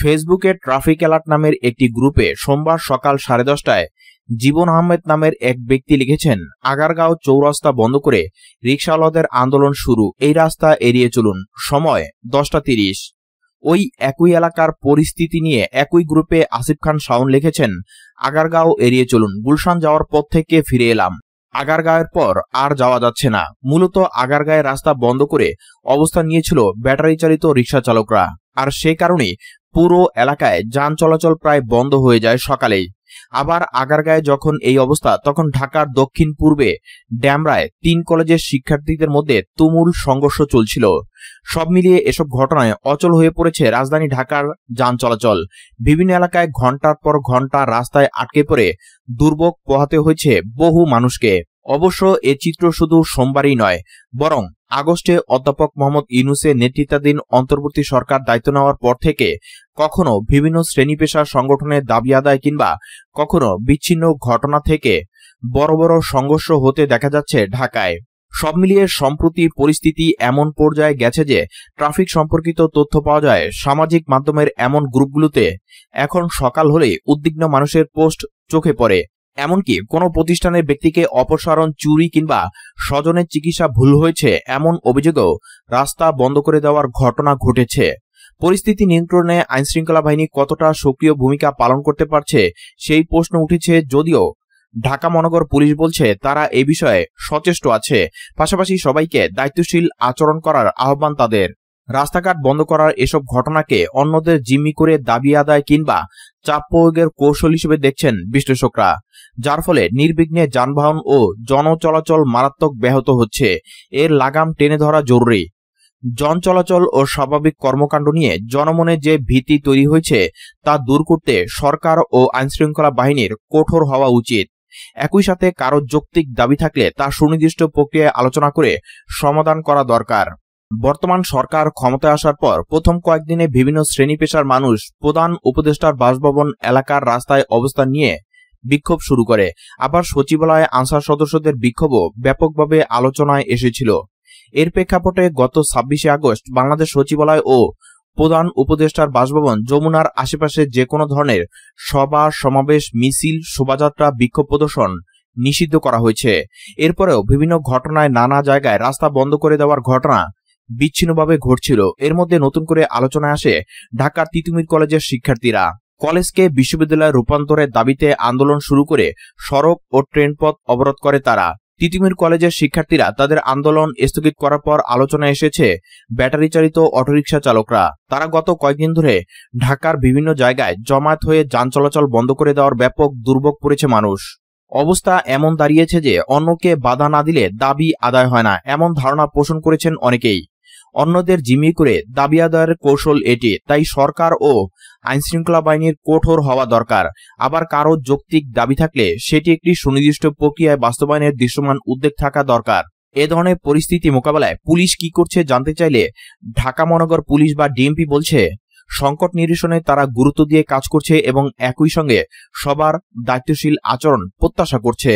ফেসবুকে traffic alert নামের একটি গ্রুপে সোমবার সকাল সাড়ে দশটায় জীবন আহমেদ নামের এক ব্যক্তি লিখেছেন আগারগাঁও চৌরাস্তা বন্ধ করে রিক্সাওয়ালাদের আন্দোলন শুরু এই রাস্তা এড়িয়ে চলুন সময় দশটা তিরিশ ওই একই এলাকার পরিস্থিতি নিয়ে একই গ্রুপে আসিফ খান শাওন লিখেছেন আগারগাঁও এড়িয়ে চলুন গুলশান যাওয়ার পথ থেকে ফিরে এলাম আগারগাঁয়ের পর আর যাওয়া যাচ্ছে না মূলত আগারগাঁয়ের রাস্তা বন্ধ করে অবস্থান নিয়েছিল ব্যাটারি চালিত রিক্সা চালকরা আর সে কারণে পুরো এলাকায় যান চলাচল প্রায় বন্ধ হয়ে যায় সকালেই আবার আগারগাঁয়ে যখন এই অবস্থা তখন ঢাকার দক্ষিণ পূর্বে ড্যামরায় তিন কলেজের শিক্ষার্থীদের মধ্যে তুমুল সংঘর্ষ চলছিল সব মিলিয়ে এসব ঘটনায় অচল হয়ে পড়েছে রাজধানী ঢাকার যান চলাচল বিভিন্ন এলাকায় ঘন্টার পর ঘন্টা রাস্তায় আটকে পড়ে দুর্ভোগ পোহাতে হয়েছে বহু মানুষকে অবশ্য এ চিত্র শুধু সোমবারই নয় বরং আগস্টে অধ্যাপক মোহাম্মদ ইউনুসের নেতৃত্বাধীন অন্তর্বর্তী সরকার দায়িত্ব নেওয়ার পর থেকে কখনো বিভিন্ন শ্রেণী পেশার সংগঠনের দাবি আদায় কিংবা কখনো বিচ্ছিন্ন ঘটনা থেকে বড় বড় সংঘর্ষ হতে দেখা যাচ্ছে ঢাকায় সব মিলিয়ে সম্প্রতি পরিস্থিতি এমন পর্যায়ে গেছে যে ট্রাফিক সম্পর্কিত তথ্য পাওয়া যায় সামাজিক মাধ্যমের এমন গ্রুপগুলোতে এখন সকাল হলেই উদ্বিগ্ন মানুষের পোস্ট চোখে পড়ে এমনকি কোনো প্রতিষ্ঠানের ব্যক্তিকে অপসারণ চুরি কিংবা স্বজনের চিকিৎসা ভুল হয়েছে এমন অভিযোগেও রাস্তা বন্ধ করে দেওয়ার ঘটনা ঘটেছে পরিস্থিতি নিয়ন্ত্রণে আইনশৃঙ্খলা বাহিনী কতটা সক্রিয় ভূমিকা পালন করতে পারছে সেই প্রশ্ন উঠেছে যদিও ঢাকা মহানগর পুলিশ বলছে তারা এ বিষয়ে সচেষ্ট আছে পাশাপাশি সবাইকে দায়িত্বশীল আচরণ করার আহ্বান তাদের রাস্তাঘাট বন্ধ করার এসব ঘটনাকে অন্যদের জিম্মি করে দাবি আদায় কিংবা চাপ প্রয়োগের কৌশল হিসেবে দেখছেন বিশ্লেষকরা যার ফলে নির্বিঘ্নে যানবাহন ও জনচলাচল মারাত্মক ব্যাহত হচ্ছে এর লাগাম টেনে ধরা জরুরি জন চলাচল ও স্বাভাবিক কর্মকাণ্ড নিয়ে জনমনে যে ভীতি তৈরি হয়েছে তা দূর করতে সরকার ও আইনশৃঙ্খলা বাহিনীর কঠোর হওয়া উচিত একই সাথে কারো যৌক্তিক দাবি থাকলে তা সুনির্দিষ্ট প্রক্রিয়ায় আলোচনা করে সমাধান করা দরকার বর্তমান সরকার ক্ষমতায় আসার পর প্রথম কয়েকদিনে বিভিন্ন শ্রেণী পেশার মানুষ প্রধান উপদেষ্টার বাসভবন এলাকার রাস্তায় অবস্থান নিয়ে বিক্ষোভ শুরু করে আবার সচিবালয়ে আনসার সদস্যদের বিক্ষোভও ব্যাপকভাবে আলোচনায় এসেছিল এর প্রেক্ষাপটে গত ছাব্বিশে আগস্ট বাংলাদেশ সচিবালয় ও প্রধান উপদেষ্টার বাসভবন যমুনার আশেপাশে যে কোনো ধরনের সভা সমাবেশ মিছিল শোভাযাত্রা বিক্ষোভ প্রদর্শন নিষিদ্ধ করা হয়েছে এরপরেও বিভিন্ন ঘটনায় নানা জায়গায় রাস্তা বন্ধ করে দেওয়ার ঘটনা বিচ্ছিন্নভাবে ঘটছিল এর মধ্যে নতুন করে আলোচনায় আসে ঢাকার তিতুমির কলেজের শিক্ষার্থীরা কলেজকে বিশ্ববিদ্যালয়ে রূপান্তরের দাবিতে আন্দোলন শুরু করে সড়ক ও ট্রেন পথ অবরোধ করে তারা তিতুমির কলেজের শিক্ষার্থীরা তাদের আন্দোলন স্থগিত করার পর আলোচনায় এসেছে ব্যাটারি চালিত অটোরিকশা চালকরা তারা গত কয়েকদিন ধরে ঢাকার বিভিন্ন জায়গায় জমায়েত হয়ে যান চলাচল বন্ধ করে দেওয়ার ব্যাপক দুর্ভোগ পড়েছে মানুষ অবস্থা এমন দাঁড়িয়েছে যে অন্যকে বাধা না দিলে দাবি আদায় হয় না এমন ধারণা পোষণ করেছেন অনেকেই অন্যদের জিমি করে দাবি আদায়ের কৌশল এটি তাই সরকার ও আইনশৃঙ্খলা বাহিনীর কঠোর হওয়া দরকার আবার কারো যৌক্তিক দাবি থাকলে সেটি একটি সুনির্দিষ্ট প্রক্রিয়ায় বাস্তবায়নের দৃশ্যমান উদ্যোগ থাকা দরকার এ ধরনের পরিস্থিতি মোকাবেলায় পুলিশ কি করছে জানতে চাইলে ঢাকা মহানগর পুলিশ বা ডিএমপি বলছে সংকট নিরসনে তারা গুরুত্ব দিয়ে কাজ করছে এবং একই সঙ্গে সবার দায়িত্বশীল আচরণ প্রত্যাশা করছে